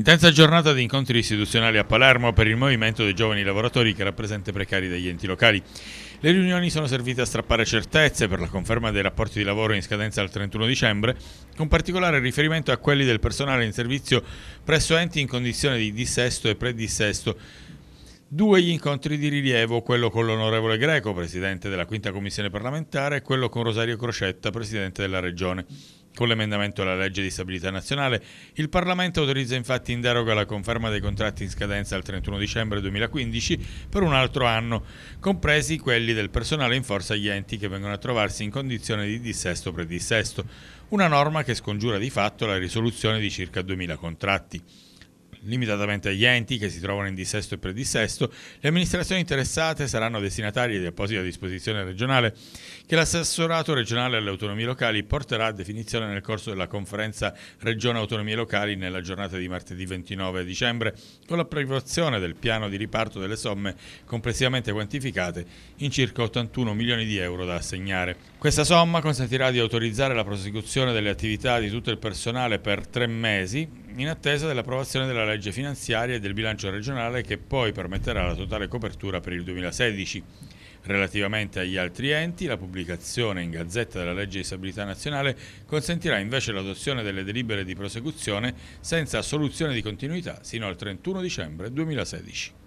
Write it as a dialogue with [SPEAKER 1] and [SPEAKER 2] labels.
[SPEAKER 1] Intensa giornata di incontri istituzionali a Palermo per il movimento dei giovani lavoratori che rappresenta i precari degli enti locali. Le riunioni sono servite a strappare certezze per la conferma dei rapporti di lavoro in scadenza al 31 dicembre, con particolare riferimento a quelli del personale in servizio presso enti in condizione di dissesto e predissesto. Due gli incontri di rilievo, quello con l'onorevole Greco, presidente della quinta commissione parlamentare, e quello con Rosario Crocetta, presidente della regione. Con l'emendamento alla legge di stabilità nazionale, il Parlamento autorizza infatti in deroga la conferma dei contratti in scadenza al 31 dicembre 2015 per un altro anno, compresi quelli del personale in forza agli enti che vengono a trovarsi in condizione di dissesto predissesto, una norma che scongiura di fatto la risoluzione di circa 2.000 contratti limitatamente agli enti che si trovano in dissesto e predissesto, le amministrazioni interessate saranno destinatari di apposita disposizione regionale che l'assessorato regionale alle autonomie locali porterà a definizione nel corso della conferenza Regione Autonomie Locali nella giornata di martedì 29 dicembre, con l'approvazione del piano di riparto delle somme complessivamente quantificate in circa 81 milioni di euro da assegnare. Questa somma consentirà di autorizzare la prosecuzione delle attività di tutto il personale per tre mesi in attesa dell'approvazione della legge finanziaria e del bilancio regionale che poi permetterà la totale copertura per il 2016. Relativamente agli altri enti, la pubblicazione in Gazzetta della legge di stabilità nazionale consentirà invece l'adozione delle delibere di prosecuzione senza soluzione di continuità sino al 31 dicembre 2016.